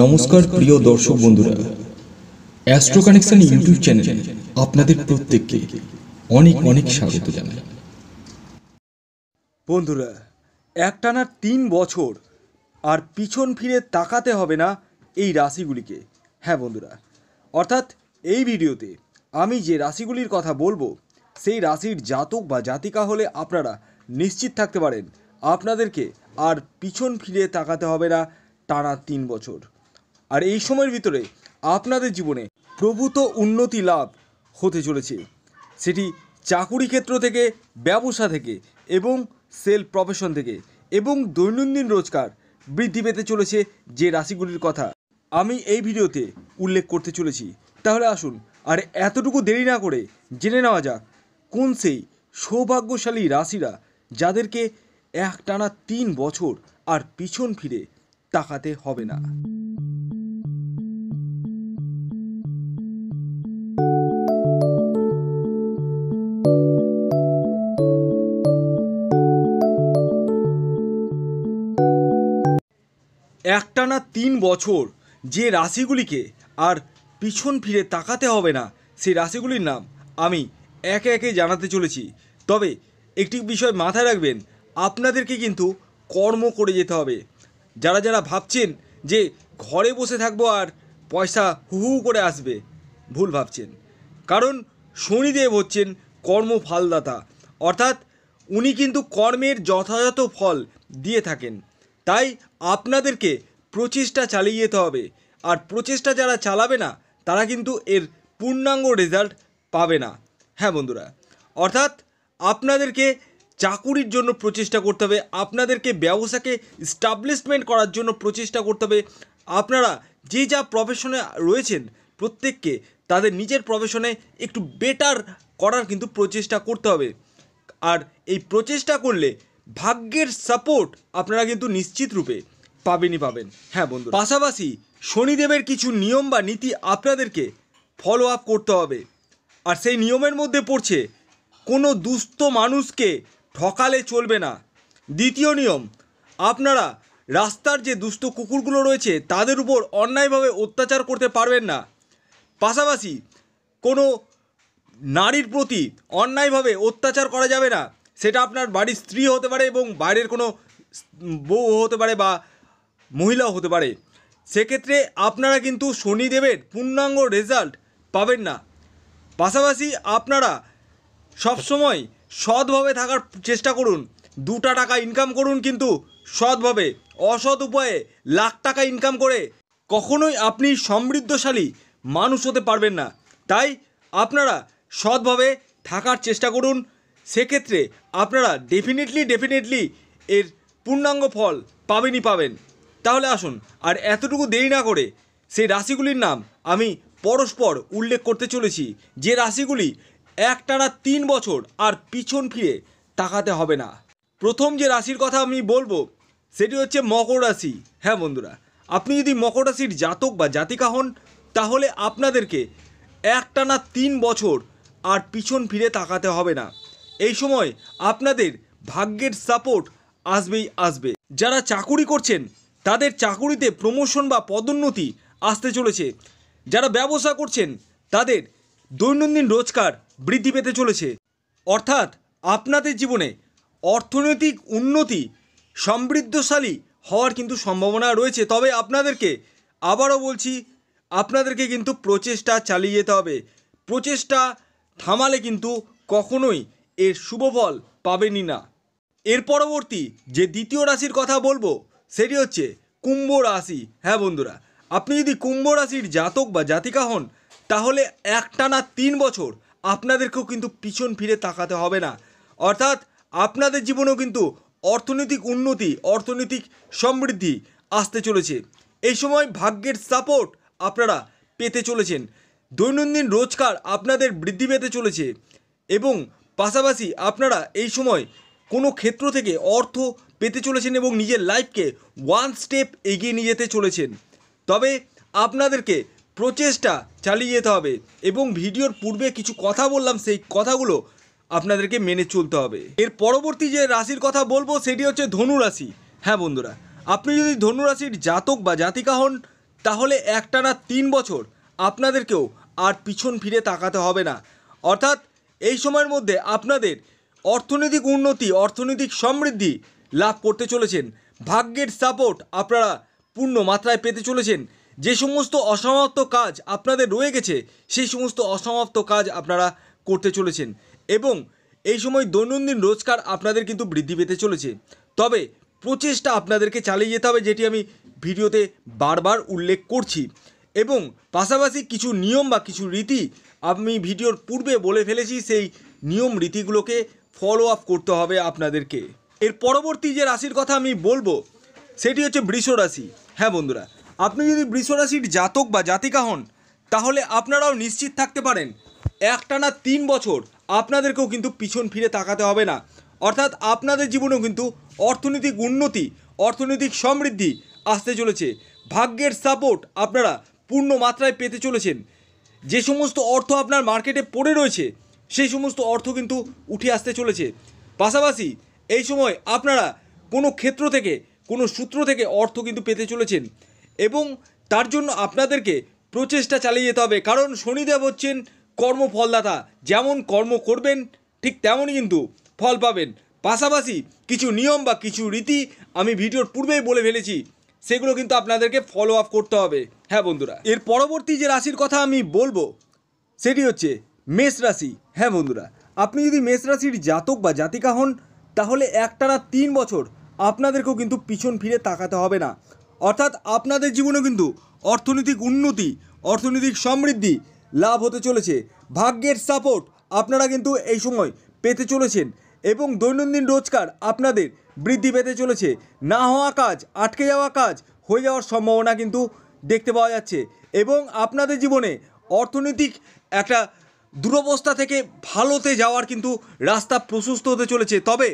নমস্কার প্রিয় দর্শক বন্ধুরা অ্যাস্ট্রো কানেকশন ইউটিউব চ্যানেলে আপনাদের প্রত্যেককে অনেক অনেক স্বাগত জানাই বন্ধুরা একটানা তিন বছর আর পিছন ফিরে তাকাতে হবে না এই রাশিগুলিকে হ্যাঁ বন্ধুরা অর্থাৎ এই ভিডিওতে আমি যে রাশিগুলির কথা বলবো সেই রাশির জাতক বা জাতিকা হলে আপনারা নিশ্চিত থাকতে পারেন আপনাদেরকে আর পিছন ফিরে তাকাতে হবে না টানা তিন বছর আর এই সময়ের ভিতরে আপনাদের জীবনে প্রভূত উন্নতি লাভ হতে চলেছে সেটি চাকুরি ক্ষেত্র থেকে ব্যবসা থেকে এবং সেলফ প্রফেশন থেকে এবং দৈনন্দিন রোজগার বৃদ্ধি পেতে চলেছে যে রাশিগুলির কথা আমি এই ভিডিওতে উল্লেখ করতে চলেছি তাহলে আসুন আর এতটুকু দেরি না করে জেনে নেওয়া যাক কোন সেই সৌভাগ্যশালী রাশিরা যাদেরকে এক টানা তিন বছর আর পিছন ফিরে তাকাতে হবে না একটানা তিন বছর যে রাশিগুলিকে আর পিছন ফিরে তাকাতে হবে না সেই রাশিগুলির নাম আমি একে একে জানাতে চলেছি তবে একটি বিষয় মাথায় রাখবেন আপনাদেরকে কিন্তু কর্ম করে যেতে হবে যারা যারা ভাবছেন যে ঘরে বসে থাকবো আর পয়সা হু হু করে আসবে ভুল ভাবছেন কারণ শনিদেব হচ্ছেন কর্মফলদাতা অর্থাৎ উনি কিন্তু কর্মের যথাযথ ফল দিয়ে থাকেন তাই আপনাদেরকে প্রচেষ্টা চালিয়ে যেতে হবে আর প্রচেষ্টা যারা চালাবে না তারা কিন্তু এর পূর্ণাঙ্গ রেজাল্ট পাবে না হ্যাঁ বন্ধুরা অর্থাৎ আপনাদেরকে চাকুরির জন্য প্রচেষ্টা করতে হবে আপনাদেরকে ব্যবসাকে স্টাবলিশমেন্ট করার জন্য প্রচেষ্টা করতে হবে আপনারা যে যা প্রফেশনে রয়েছেন প্রত্যেককে তাদের নিজের প্রফেশনে একটু বেটার করার কিন্তু প্রচেষ্টা করতে হবে আর এই প্রচেষ্টা করলে ভাগ্যের সাপোর্ট আপনারা কিন্তু নিশ্চিত রূপে পাবেনই পাবেন হ্যাঁ বন্ধু পাশাপাশি শনিদেবের কিছু নিয়ম বা নীতি আপনাদেরকে ফলো আপ করতে হবে আর সেই নিয়মের মধ্যে পড়ছে কোনো দুস্থ মানুষকে ঠকালে চলবে না দ্বিতীয় নিয়ম আপনারা রাস্তার যে দুস্থ কুকুরগুলো রয়েছে তাদের উপর অন্যায়ভাবে অত্যাচার করতে পারবেন না পাশাপাশি কোনো নারীর প্রতি অন্যায়ভাবে অত্যাচার করা যাবে না সেটা আপনার বাড়ির স্ত্রী হতে পারে এবং বাইরের কোনো বউ হতে পারে বা মহিলাও হতে পারে সেক্ষেত্রে আপনারা কিন্তু শনিদেবের পূর্ণাঙ্গ রেজাল্ট পাবেন না পাশাপাশি আপনারা সবসময় সৎভাবে থাকার চেষ্টা করুন দুটা টাকা ইনকাম করুন কিন্তু সৎভাবে অসৎ উপায়ে লাখ টাকা ইনকাম করে কখনোই আপনি সমৃদ্ধশালী মানুষ হতে পারবেন না তাই আপনারা সৎভাবে থাকার চেষ্টা করুন সেক্ষেত্রে আপনারা ডেফিনেটলি ডেফিনেটলি এর পূর্ণাঙ্গ ফল পাবেনই পাবেন তাহলে আসুন আর এতটুকু দেরি না করে সেই রাশিগুলির নাম আমি পরস্পর উল্লেখ করতে চলেছি যে রাশিগুলি একটানা তিন বছর আর পিছন ফিরে তাকাতে হবে না প্রথম যে রাশির কথা আমি বলবো সেটি হচ্ছে মকর রাশি হ্যাঁ বন্ধুরা আপনি যদি মকর রাশির জাতক বা জাতিকা হন তাহলে আপনাদেরকে একটানা তিন বছর আর পিছন ফিরে তাকাতে হবে না এই সময় আপনাদের ভাগ্যের সাপোর্ট আসবেই আসবে যারা চাকুরি করছেন তাদের চাকুরিতে প্রমোশন বা পদোন্নতি আসতে চলেছে যারা ব্যবসা করছেন তাদের দৈনন্দিন রোজগার বৃদ্ধি পেতে চলেছে অর্থাৎ আপনাদের জীবনে অর্থনৈতিক উন্নতি সমৃদ্ধশালী হওয়ার কিন্তু সম্ভাবনা রয়েছে তবে আপনাদেরকে আবারও বলছি আপনাদেরকে কিন্তু প্রচেষ্টা চালিয়ে যেতে হবে প্রচেষ্টা থামালে কিন্তু কখনোই এর শুভ ফল পাবেনই না এর পরবর্তী যে দ্বিতীয় রাশির কথা বলবো সেটি হচ্ছে কুম্ভ রাশি হ্যাঁ বন্ধুরা আপনি যদি কুম্ভ রাশির জাতক বা জাতিকা হন তাহলে একটানা তিন বছর আপনাদেরকেও কিন্তু পিছন ফিরে তাকাতে হবে না অর্থাৎ আপনাদের জীবনেও কিন্তু অর্থনৈতিক উন্নতি অর্থনৈতিক সমৃদ্ধি আসতে চলেছে এই সময় ভাগ্যের সাপোর্ট আপনারা পেতে চলেছেন দৈনন্দিন রোজগার আপনাদের বৃদ্ধি পেতে চলেছে এবং পাশাপাশি আপনারা এই সময় কোনো ক্ষেত্র থেকে অর্থ পেতে চলেছেন এবং নিজের লাইফকে ওয়ান স্টেপ এগিয়ে নিয়ে যেতে চলেছেন তবে আপনাদেরকে প্রচেষ্টা চালিয়ে যেতে হবে এবং ভিডিওর পূর্বে কিছু কথা বললাম সেই কথাগুলো আপনাদেরকে মেনে চলতে হবে এর পরবর্তী যে রাশির কথা বলবো সেটি হচ্ছে ধনু রাশি হ্যাঁ বন্ধুরা আপনি যদি ধনু রাশির জাতক বা জাতিকা হন তাহলে একটানা তিন বছর আপনাদেরকেও আর পিছন ফিরে তাকাতে হবে না অর্থাৎ এই সময়ের মধ্যে আপনাদের অর্থনৈতিক উন্নতি অর্থনৈতিক সমৃদ্ধি লাভ করতে চলেছেন ভাগ্যের সাপোর্ট আপনারা পূর্ণ মাত্রায় পেতে চলেছেন যে সমস্ত অসমাপ্ত কাজ আপনাদের রয়ে গেছে সেই সমস্ত অসমাপ্ত কাজ আপনারা করতে চলেছেন এবং এই সময় দৈনন্দিন রোজগার আপনাদের কিন্তু বৃদ্ধি পেতে চলেছে তবে প্রচেষ্টা আপনাদেরকে চালিয়ে যেতে হবে যেটি আমি ভিডিওতে বারবার উল্লেখ করছি এবং পাশাপাশি কিছু নিয়ম বা কিছু রীতি আমি ভিডিওর পূর্বে বলে ফেলেছি সেই নিয়ম রীতিগুলোকে ফলো আপ করতে হবে আপনাদেরকে এর পরবর্তী যে রাশির কথা আমি বলবো সেটি হচ্ছে বৃষ রাশি হ্যাঁ বন্ধুরা আপনি যদি বৃষ রাশির জাতক বা জাতিকা হন তাহলে আপনারাও নিশ্চিত থাকতে পারেন একটানা তিন বছর আপনাদেরকেও কিন্তু পিছন ফিরে তাকাতে হবে না অর্থাৎ আপনাদের জীবনেও কিন্তু অর্থনৈতিক উন্নতি অর্থনৈতিক সমৃদ্ধি আসতে চলেছে ভাগ্যের সাপোর্ট আপনারা পূর্ণ মাত্রায় পেতে চলেছেন যে সমস্ত অর্থ আপনার মার্কেটে পড়ে রয়েছে সেই সমস্ত অর্থ কিন্তু উঠে আসতে চলেছে পাশাপাশি এই সময় আপনারা কোনো ক্ষেত্র থেকে কোনো সূত্র থেকে অর্থ কিন্তু পেতে চলেছেন এবং তার জন্য আপনাদেরকে প্রচেষ্টা চালিয়ে যেতে হবে কারণ শনিদেব হচ্ছেন কর্মফলদাতা যেমন কর্ম করবেন ঠিক তেমনই কিন্তু ফল পাবেন পাশাপাশি কিছু নিয়ম বা কিছু রীতি আমি ভিডিওর পূর্বেই বলে ফেলেছি সেগুলো কিন্তু আপনাদেরকে ফলো আপ করতে হবে হ্যাঁ বন্ধুরা এর পরবর্তী যে রাশির কথা আমি বলবো সেটি হচ্ছে মেষ রাশি হ্যাঁ বন্ধুরা আপনি যদি মেষ রাশির জাতক বা জাতিকা হন তাহলে না তিন বছর আপনাদেরকেও কিন্তু পিছন ফিরে তাকাতে হবে না অর্থাৎ আপনাদের জীবনে কিন্তু অর্থনৈতিক উন্নতি অর্থনৈতিক সমৃদ্ধি লাভ হতে চলেছে ভাগ্যের সাপোর্ট আপনারা কিন্তু এই সময় পেতে চলেছেন এবং দৈনন্দিন রোজগার আপনাদের বৃদ্ধি পেতে চলেছে না হওয়া কাজ আটকে যাওয়া কাজ হয়ে যাওয়ার সম্ভাবনা কিন্তু দেখতে পাওয়া যাচ্ছে এবং আপনাদের জীবনে অর্থনৈতিক একটা দুরবস্থা থেকে ভালোতে যাওয়ার কিন্তু রাস্তা প্রশস্ত হতে চলেছে তবে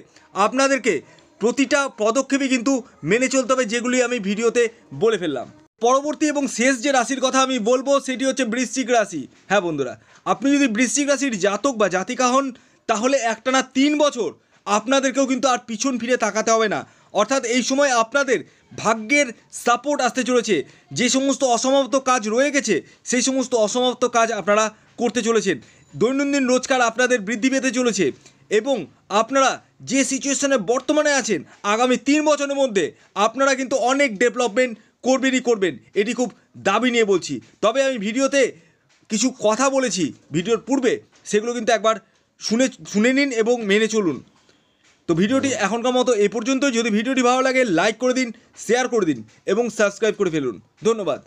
আপনাদেরকে প্রতিটা পদক্ষেপই কিন্তু মেনে চলতে হবে যেগুলি আমি ভিডিওতে বলে ফেললাম পরবর্তী এবং শেষ যে রাশির কথা আমি বলবো সেটি হচ্ছে বৃশ্চিক রাশি হ্যাঁ বন্ধুরা আপনি যদি বৃশ্চিক রাশির জাতক বা জাতিকা হন তাহলে একটানা তিন বছর আপনাদেরকেও কিন্তু আর পিছন ফিরে তাকাতে হবে না অর্থাৎ এই সময় আপনাদের ভাগ্যের সাপোর্ট আসতে চলেছে যে সমস্ত অসমাপ্ত কাজ রয়ে গেছে সেই সমস্ত অসমাপ্ত কাজ আপনারা করতে চলেছেন দৈনন্দিন রোজগার আপনাদের বৃদ্ধি পেতে চলেছে এবং আপনারা যে সিচুয়েশনে বর্তমানে আছেন আগামী তিন বছরের মধ্যে আপনারা কিন্তু অনেক ডেভেলপমেন্ট করবেনই করবেন এটি খুব দাবি নিয়ে বলছি তবে আমি ভিডিওতে কিছু কথা বলেছি ভিডিওর পূর্বে সেগুলো কিন্তু একবার শুনে শুনে নিন এবং মেনে চলুন তো ভিডিওটি হ্যাঁ। এখনকার মতো এ পর্যন্ত যদি ভিডিওটি ভালো লাগে লাইক করে দিন শেয়ার করে দিন এবং সাবস্ক্রাইব করে ফেলুন ধন্যবাদ